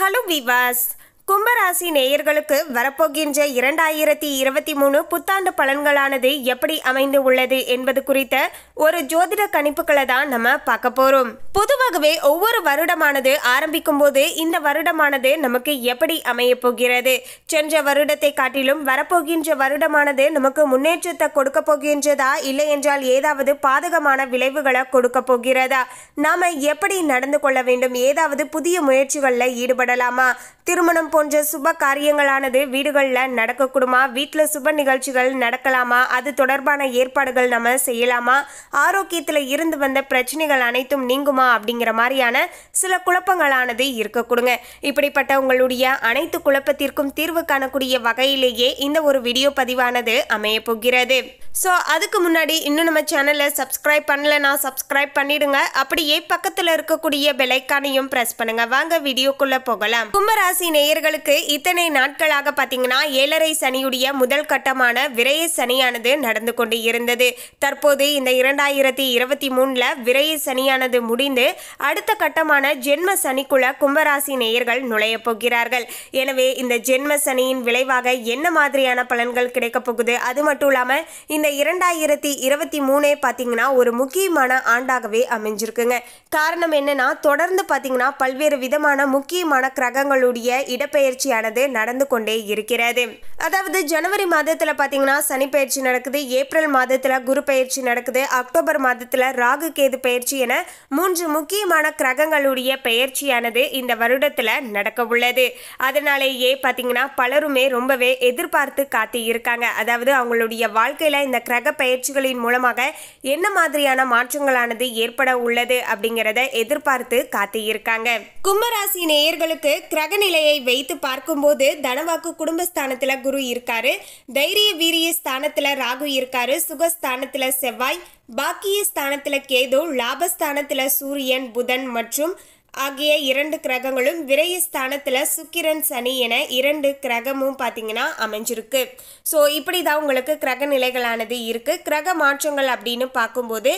hello विवास கும்பராசி நேயர்களுக்கு வரப்போகின்ற இரண்டாயிரத்தி இருபத்தி மூணு புத்தாண்டு பலன்களானது எப்படி அமைந்து உள்ளது என்பது குறித்த ஒரு ஜோதிட கணிப்புகளை தான் நம்ம பார்க்க போறோம் பொதுவாகவே ஒவ்வொரு வருடமானது ஆரம்பிக்கும் போது இந்த வருடமானது நமக்கு எப்படி அமைய போகிறது சென்ற வருடத்தை காட்டிலும் வரப்போகின்ற வருடமானது நமக்கு முன்னேற்றத்தை கொடுக்க போகின்றதா இல்லை என்றால் ஏதாவது பாதகமான விளைவுகளை கொடுக்க போகிறதா நாம எப்படி நடந்து கொள்ள வேண்டும் ஏதாவது புதிய முயற்சிகளில் ஈடுபடலாமா திருமணம் போன்ற சுப காரியங்களானது வீடுகளில் நடக்கக்கூடுமா வீட்டில் சுப நிகழ்ச்சிகள் நடக்கலாமா அது தொடர்பான ஏற்பாடுகள் நம்ம செய்யலாமா ஆரோக்கியத்தில் இருந்து வந்த பிரச்சனைகள் அனைத்தும் நீங்குமா அப்படிங்கிற மாதிரியான சில குழப்பங்களானது இருக்கக்கூடுங்க இப்படிப்பட்ட உங்களுடைய அனைத்து குழப்பத்திற்கும் தீர்வு காணக்கூடிய வகையிலேயே இந்த ஒரு வீடியோ பதிவானது அமைய போகிறது ஸோ அதுக்கு முன்னாடி இன்னும் நம்ம சேனலை சப்ஸ்கிரைப் பண்ணலன்னா சப்ஸ்கிரைப் பண்ணிடுங்க அப்படியே பக்கத்தில் இருக்கக்கூடிய பெலைக்கானையும் ப்ரெஸ் பண்ணுங்க வாங்க வீடியோக்குள்ளே போகலாம் கும்பராசி நேயர் நேர்களுக்கு இத்தனை நாட்களாக பார்த்தீங்கன்னா ஏழரை சனியுடைய முதல் கட்டமான விரைய சனியானது நடந்து கொண்டு இருந்தது தற்போது இந்த இரண்டாயிரத்தி இருபத்தி மூணில் விரய சனியானது முடிந்து அடுத்த கட்டமான ஜென்ம சனிக்குள்ள கும்பராசி நேயர்கள் நுழையப் போகிறார்கள் எனவே இந்த ஜென்ம சனியின் விளைவாக என்ன மாதிரியான பலன்கள் கிடைக்க போகுது அது மட்டும் இல்லாமல் இந்த இரண்டாயிரத்தி இருபத்தி மூணே பார்த்தீங்கன்னா ஒரு முக்கியமான ஆண்டாகவே அமைஞ்சிருக்குங்க காரணம் என்னன்னா தொடர்ந்து பார்த்தீங்கன்னா பல்வேறு விதமான முக்கியமான கிரகங்களுடைய இடப்பெயர்வு இடப்பெயர்ச்சியானது நடந்து கொண்டே இருக்கிறது அதாவது ஜனவரி மாதத்தில் பார்த்தீங்கன்னா சனி பயிற்சி நடக்குது ஏப்ரல் மாதத்தில் குரு பயிற்சி நடக்குது அக்டோபர் மாதத்தில் ராகு கேது பயிற்சி என மூன்று முக்கியமான கிரகங்களுடைய பெயர்ச்சியானது இந்த வருடத்தில் நடக்க உள்ளது அதனாலேயே பார்த்தீங்கன்னா பலருமே ரொம்பவே எதிர்பார்த்து காத்தி இருக்காங்க அதாவது அவங்களுடைய வாழ்க்கையில் இந்த கிரக பயிற்சிகளின் மூலமாக என்ன மாதிரியான மாற்றங்களானது ஏற்பட உள்ளது அப்படிங்கிறத எதிர்பார்த்து காத்து இருக்காங்க கும்பராசி நேயர்களுக்கு கிரக நிலையை வை வைத்து பார்க்கும்போது தனவாக்கு குடும்பஸ்தானத்தில் குரு இருக்காரு தைரிய வீரிய ஸ்தானத்தில் ராகு இருக்காரு சுகஸ்தானத்தில் செவ்வாய் பாக்கிய ஸ்தானத்தில் கேது லாபஸ்தானத்தில் சூரியன் புதன் மற்றும் ஆகிய இரண்டு கிரகங்களும் விரைய ஸ்தானத்தில் சுக்கிரன் சனி என இரண்டு கிரகமும் பார்த்தீங்கன்னா அமைஞ்சிருக்கு ஸோ இப்படி தான் உங்களுக்கு கிரக நிலைகளானது இருக்குது கிரக மாற்றங்கள் அப்படின்னு பார்க்கும்போது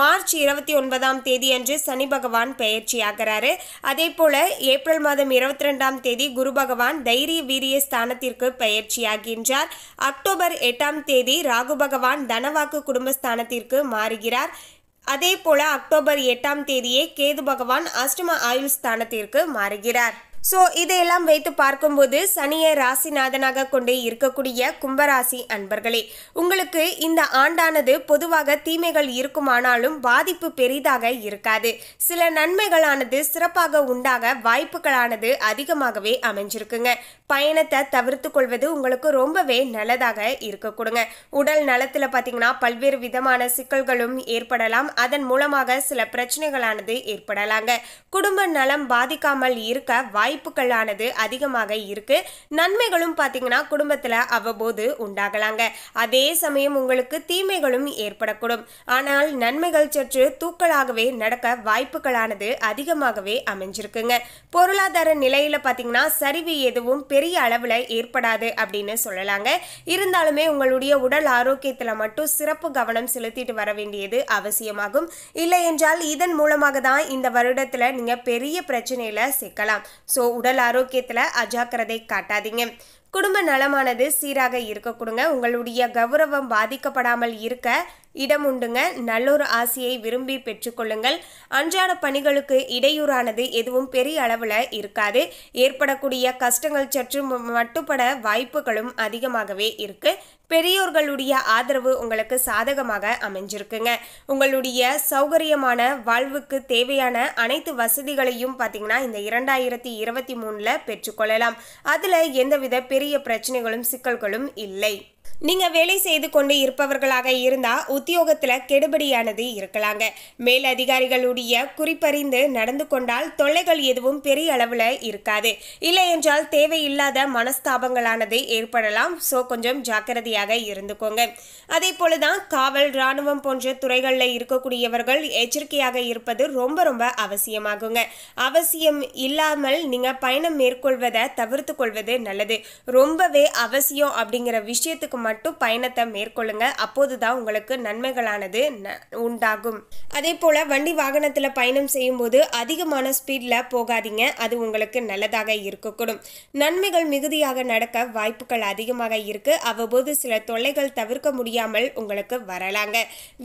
மார்ச் இருபத்தி ஒன்பதாம் தேதி அன்று சனி பகவான் பெயர்ச்சி ஆகிறாரு அதே போல் ஏப்ரல் மாதம் இருபத்தி ரெண்டாம் தேதி குரு பகவான் தைரிய வீரிய ஸ்தானத்திற்கு பெயர்ச்சி ஆகின்றார் அக்டோபர் எட்டாம் தேதி ராகு பகவான் தனவாக்கு குடும்பஸ்தானத்திற்கு மாறுகிறார் அதே போல அக்டோபர் எட்டாம் தேதியே கேது பகவான் அஷ்டம ஆயுள் ஸ்தானத்திற்கு மாறுகிறார் ஸோ இதையெல்லாம் வைத்து பார்க்கும்போது சனியை ராசிநாதனாக கொண்டே இருக்கக்கூடிய கும்பராசி அன்பர்களே உங்களுக்கு இந்த ஆண்டானது பொதுவாக தீமைகள் இருக்குமானாலும் பாதிப்பு பெரிதாக இருக்காது சில நன்மைகளானது சிறப்பாக உண்டாக வாய்ப்புகளானது அதிகமாகவே அமைஞ்சிருக்குங்க பயணத்தை தவிர்த்து கொள்வது உங்களுக்கு ரொம்பவே நல்லதாக இருக்க கொடுங்க உடல் நலத்தில் பார்த்தீங்கன்னா பல்வேறு விதமான சிக்கல்களும் ஏற்படலாம் அதன் மூலமாக சில பிரச்சனைகளானது ஏற்படலாங்க குடும்ப நலம் பாதிக்காமல் இருக்க வாய் வாய்ப்புகளானது அதிகமாக இருக்கு நன்மைகளும் பார்த்தீங்கன்னா குடும்பத்தில் அவ்வப்போது உண்டாகலாங்க அதே சமயம் உங்களுக்கு தீமைகளும் ஏற்படக்கூடும் ஆனால் நன்மைகள் சற்று தூக்கலாகவே நடக்க வாய்ப்புகளானது அதிகமாகவே அமைஞ்சிருக்குங்க பொருளாதார நிலையில பார்த்தீங்கன்னா சரிவு எதுவும் பெரிய அளவில் ஏற்படாது அப்படின்னு சொல்லலாங்க இருந்தாலுமே உங்களுடைய உடல் ஆரோக்கியத்தில் மட்டும் சிறப்பு கவனம் செலுத்திட்டு வர வேண்டியது அவசியமாகும் இல்லை என்றால் இதன் மூலமாக தான் இந்த வருடத்தில் நீங்கள் பெரிய பிரச்சனையில் சிக்கலாம் ஸோ ஸோ உடல் ஆரோக்கியத்தில் அஜாக்கிரதை காட்டாதீங்க குடும்ப நலமானது சீராக இருக்க கொடுங்க உங்களுடைய கௌரவம் பாதிக்கப்படாமல் இருக்க இடம் உண்டுங்க நல்லொரு ஆசையை விரும்பி பெற்றுக்கொள்ளுங்கள் அன்றாட பணிகளுக்கு இடையூறானது எதுவும் பெரிய அளவில் இருக்காது ஏற்படக்கூடிய கஷ்டங்கள் சற்று மட்டுப்பட வாய்ப்புகளும் அதிகமாகவே இருக்கு பெரியோர்களுடைய ஆதரவு உங்களுக்கு சாதகமாக அமைஞ்சிருக்குங்க உங்களுடைய சௌகரியமான வாழ்வுக்கு தேவையான அனைத்து வசதிகளையும் பார்த்தீங்கன்னா இந்த இரண்டாயிரத்தி இருபத்தி மூணில் பெற்றுக்கொள்ளலாம் அதில் எந்தவித பெரிய பிரச்சனைகளும் சிக்கல்களும் இல்லை நீங்க வேலை செய்து கொண்டு இருப்பவர்களாக இருந்தா உத்தியோகத்துல கெடுபடியானது இருக்கலாங்க மேல் அதிகாரிகளுடைய குறிப்பறிந்து நடந்து கொண்டால் தொல்லைகள் எதுவும் பெரிய அளவுல இருக்காது இல்லை என்றால் தேவையில்லாத மனஸ்தாபங்களானது ஏற்படலாம் ஸோ கொஞ்சம் ஜாக்கிரதையாக இருந்துக்கோங்க அதே போலதான் காவல் ராணுவம் போன்ற துறைகளில் இருக்கக்கூடியவர்கள் எச்சரிக்கையாக இருப்பது ரொம்ப ரொம்ப அவசியமாகுங்க அவசியம் இல்லாமல் நீங்க பயணம் மேற்கொள்வதை தவிர்த்து கொள்வது நல்லது ரொம்பவே அவசியம் அப்படிங்கிற விஷயத்துக்கு மட்டும் மட்டும் பயணத்தை மேற்கொள்ளுங்க அப்போது தான் உங்களுக்கு நன்மைகளானது உண்டாகும் அதே போல் வண்டி வாகனத்தில் பயணம் செய்யும்போது அதிகமான ஸ்பீடில் போகாதீங்க அது உங்களுக்கு நல்லதாக இருக்கக்கூடும் நன்மைகள் மிகுதியாக நடக்க வாய்ப்புகள் அதிகமாக இருக்குது அவ்வப்போது சில தொல்லைகள் தவிர்க்க முடியாமல் உங்களுக்கு வரலாங்க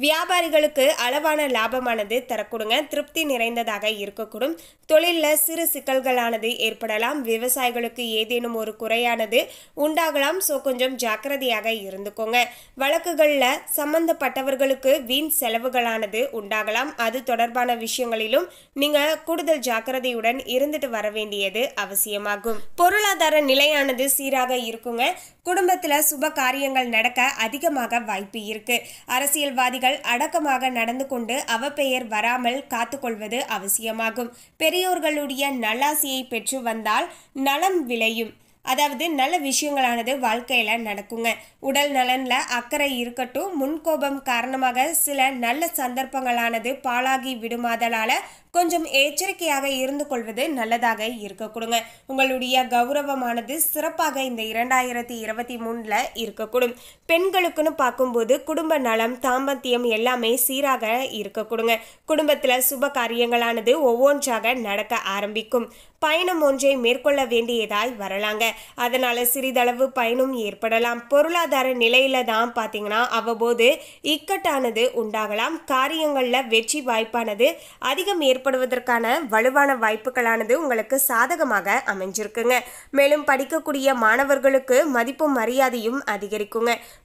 வியாபாரிகளுக்கு அளவான லாபமானது தரக்கூடுங்க திருப்தி நிறைந்ததாக இருக்கக்கூடும் தொழிலில் சிறு சிக்கல்களானது ஏற்படலாம் விவசாயிகளுக்கு ஏதேனும் ஒரு குறையானது உண்டாகலாம் ஸோ கொஞ்சம் ஜாக்கிரதையாக இருந்துக்கோங்க வழக்குகளில் சம்பந்தப்பட்டவர்களுக்கு வீண் செலவுகளானது உண்டாகலாம் அது தொடர்பான விஷயங்களிலும் நீங்க கூடுதல் ஜாக்கிரதையுடன் இருந்துட்டு வர வேண்டியது அவசியமாகும் பொருளாதார நிலையானது சீராக இருக்குங்க குடும்பத்தில் சுப காரியங்கள் நடக்க அதிகமாக வாய்ப்பு இருக்கு அரசியல்வாதிகள் அடக்கமாக நடந்து கொண்டு அவப்பெயர் வராமல் காத்துக்கொள்வது அவசியமாகும் பெரியோர்களுடைய நல்லாசியை பெற்று வந்தால் நலம் விளையும் அதாவது நல்ல விஷயங்களானது வாழ்க்கையில் நடக்குங்க உடல் நலனில் அக்கறை இருக்கட்டும் முன்கோபம் காரணமாக சில நல்ல சந்தர்ப்பங்களானது பாழாகி விடுமாதலால் கொஞ்சம் எச்சரிக்கையாக இருந்து கொள்வது நல்லதாக இருக்க கொடுங்க உங்களுடைய கௌரவமானது சிறப்பாக இந்த இரண்டாயிரத்தி இருபத்தி மூணில் இருக்கக்கூடும் பெண்களுக்குன்னு பார்க்கும்போது குடும்ப நலம் தாம்பத்தியம் எல்லாமே சீராக இருக்க கொடுங்க குடும்பத்தில் சுப காரியங்களானது ஒவ்வொன்றாக நடக்க ஆரம்பிக்கும் பயணம் ஒன்றை மேற்கொள்ள வேண்டியதாய் வரலாங்க அதனால சிறிதளவு பயணம் ஏற்படலாம் பொருளாதார நிலையில தான் பார்த்தீங்கன்னா அவ்வப்போது இக்கட்டானது உண்டாகலாம் காரியங்களில் வெற்றி வாய்ப்பானது அதிகம் ஏற்படுவதற்கான வலுவான வாய்ப்புகளானது உங்களுக்கு சாதகமாக அமைஞ்சிருக்குங்க மேலும் படிக்கக்கூடிய மாணவர்களுக்கு மதிப்பும் மரியாதையும் அதிகரிக்குங்க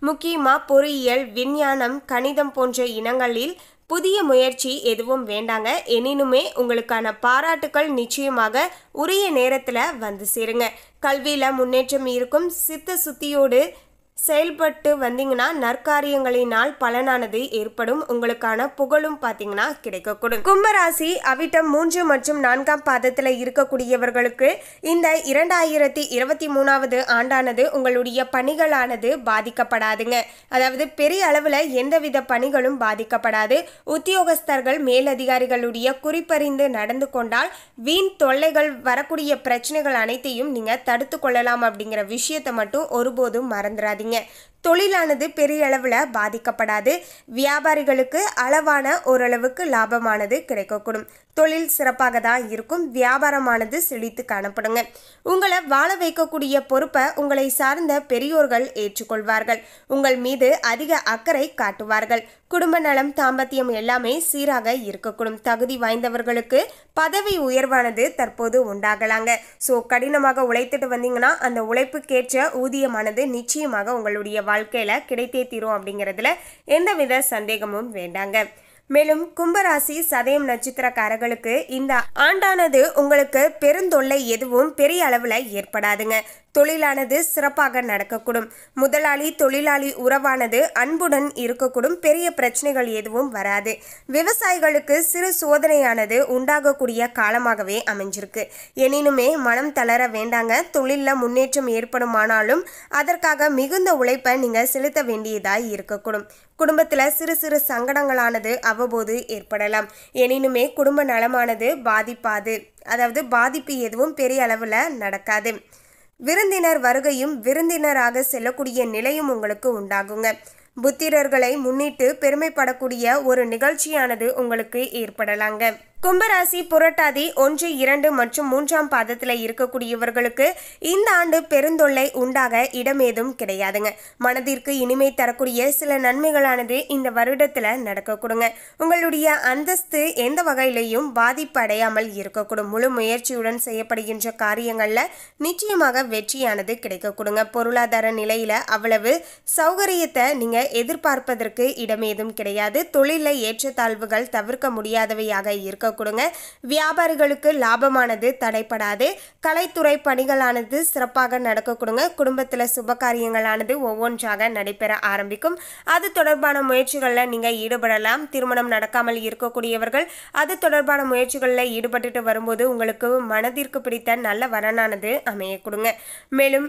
முக்கியமாக பொறியியல் விஞ்ஞானம் கணிதம் போன்ற இனங்களில் புதிய முயற்சி எதுவும் வேண்டாங்க எனினுமே உங்களுக்கான பாராட்டுக்கள் நிச்சயமாக உரிய நேரத்தில் வந்து சேருங்க கல்வியில் முன்னேற்றம் இருக்கும் சித்த சுத்தியோடு செயல்பட்டு வந்தீங்கன்னா நற்காரியங்களினால் பலனானது ஏற்படும் உங்களுக்கான புகழும் பார்த்தீங்கன்னா கிடைக்கக்கூடும் கும்பராசி அவிட்டம் மூன்று மற்றும் நான்காம் பாதத்தில் இருக்கக்கூடியவர்களுக்கு இந்த இரண்டாயிரத்தி இருபத்தி மூணாவது ஆண்டானது உங்களுடைய பணிகளானது பாதிக்கப்படாதுங்க அதாவது பெரிய அளவில் எந்தவித பணிகளும் பாதிக்கப்படாது உத்தியோகஸ்தர்கள் மேலதிகாரிகளுடைய குறிப்பறிந்து நடந்து கொண்டால் வீண் தொல்லைகள் வரக்கூடிய பிரச்சனைகள் அனைத்தையும் நீங்கள் தடுத்து கொள்ளலாம் அப்படிங்கிற விஷயத்தை மட்டும் ஒருபோதும் மறந்துடாதீங்க பண்ணியிருக்கீங்க தொழிலானது பெரிய அளவில் பாதிக்கப்படாது வியாபாரிகளுக்கு அளவான ஓரளவுக்கு லாபமானது கிடைக்கக்கூடும் தொழில் சிறப்பாக தான் இருக்கும் வியாபாரமானது செழித்து காணப்படுங்க உங்களை வாழ வைக்கக்கூடிய பொறுப்பை உங்களை சார்ந்த பெரியோர்கள் ஏற்றுக்கொள்வார்கள் உங்கள் மீது அதிக அக்கறை காட்டுவார்கள் குடும்ப நலம் தாம்பத்தியம் எல்லாமே சீராக இருக்கக்கூடும் தகுதி வாய்ந்தவர்களுக்கு பதவி உயர்வானது தற்போது உண்டாகலாங்க ஸோ கடினமாக உழைத்துட்டு வந்தீங்கன்னா அந்த உழைப்புக்கேற்ற ஊதியமானது நிச்சயமாக உங்களுடைய வாழ்க்கையில் கிடைத்தே தீரும் அப்படிங்கிறதுல எந்தவித சந்தேகமும் வேண்டாங்க மேலும் கும்பராசி சதயம் நட்சத்திரக்காரர்களுக்கு இந்த ஆண்டானது உங்களுக்கு பெருந்தொல்லை எதுவும் பெரிய அளவில் ஏற்படாதுங்க தொழிலானது சிறப்பாக நடக்கக்கூடும் முதலாளி தொழிலாளி உறவானது அன்புடன் இருக்கக்கூடும் பெரிய பிரச்சனைகள் எதுவும் வராது விவசாயிகளுக்கு சிறு சோதனையானது உண்டாகக்கூடிய காலமாகவே அமைஞ்சிருக்கு எனினுமே மனம் தளர வேண்டாங்க தொழிலில் முன்னேற்றம் ஏற்படுமானாலும் அதற்காக மிகுந்த உழைப்பை நீங்கள் செலுத்த வேண்டியதாக இருக்கக்கூடும் குடும்பத்தில் சிறு சிறு சங்கடங்களானது அவ்வப்போது ஏற்படலாம் எனினுமே குடும்ப நலமானது பாதிப்பாது அதாவது பாதிப்பு எதுவும் பெரிய அளவில் நடக்காது விருந்தினர் வருகையும் விருந்தினராக செல்லக்கூடிய நிலையும் உங்களுக்கு உண்டாகுங்க புத்திரர்களை முன்னிட்டு பெருமைப்படக்கூடிய ஒரு நிகழ்ச்சியானது உங்களுக்கு ஏற்படலாங்க கும்பராசி புரட்டாதி ஒன்று இரண்டு மற்றும் மூன்றாம் பாதத்தில் இருக்கக்கூடியவர்களுக்கு இந்த ஆண்டு பெருந்தொல்லை உண்டாக இடம் ஏதும் கிடையாதுங்க மனதிற்கு இனிமை தரக்கூடிய சில நன்மைகளானது இந்த வருடத்தில் நடக்கக்கூடுங்க உங்களுடைய அந்தஸ்து எந்த வகையிலையும் பாதிப்பு அடையாமல் இருக்கக்கூடும் முழு முயற்சியுடன் செய்யப்படுகின்ற காரியங்களில் நிச்சயமாக வெற்றியானது கிடைக்கக்கூடுங்க பொருளாதார நிலையில் அவ்வளவு சௌகரியத்தை நீங்கள் எதிர்பார்ப்பதற்கு இடமேதும் கிடையாது தொழிலில் ஏற்றத்தாழ்வுகள் தவிர்க்க முடியாதவையாக இருக்க ஃபாலோ கொடுங்க வியாபாரிகளுக்கு லாபமானது தடைப்படாது கலைத்துறை பணிகளானது சிறப்பாக நடக்க கொடுங்க குடும்பத்தில் சுப காரியங்களானது ஒவ்வொன்றாக நடைபெற ஆரம்பிக்கும் அது தொடர்பான முயற்சிகளில் நீங்கள் ஈடுபடலாம் திருமணம் நடக்காமல் இருக்கக்கூடியவர்கள் அது தொடர்பான முயற்சிகளில் ஈடுபட்டுட்டு வரும்போது உங்களுக்கு மனதிற்கு பிடித்த நல்ல வரனானது அமைய கொடுங்க மேலும்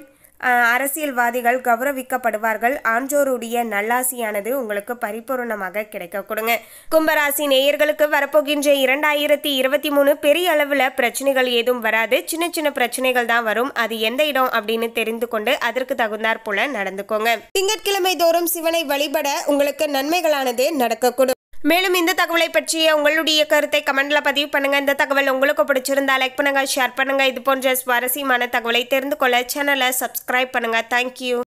அரசியல்வாதிகள் கௌரவிக்கப்படுவார்கள் ஆன்றோருடைய நல்லாசியானது உங்களுக்கு பரிபூர்ணமாக கிடைக்க கொடுங்க கும்பராசி நேயர்களுக்கு வரப்போகின்ற இரண்டாயிரத்தி இருபத்தி மூணு பெரிய அளவில் பிரச்சனைகள் ஏதும் வராது சின்ன சின்ன பிரச்சனைகள் தான் வரும் அது எந்த இடம் அப்படின்னு தெரிந்து கொண்டு அதற்கு தகுந்தாற் போல நடந்துக்கோங்க திங்கட்கிழமை தோறும் சிவனை வழிபட உங்களுக்கு நன்மைகளானது நடக்கக்கூடும் மேலும் இந்த தகவலை பற்றிய உங்களுடைய கருத்தை கமெண்ட்ல பதிவு பண்ணுங்க இந்த தகவல் உங்களுக்கு பிடிச்சிருந்தா லைக் பண்ணுங்க ஷேர் பண்ணுங்க இது போன்ற சுவாரஸ்யமான தகவலை தெரிந்து கொள்ள சேனலை சப்ஸ்கிரைப் பண்ணுங்க தேங்க்யூ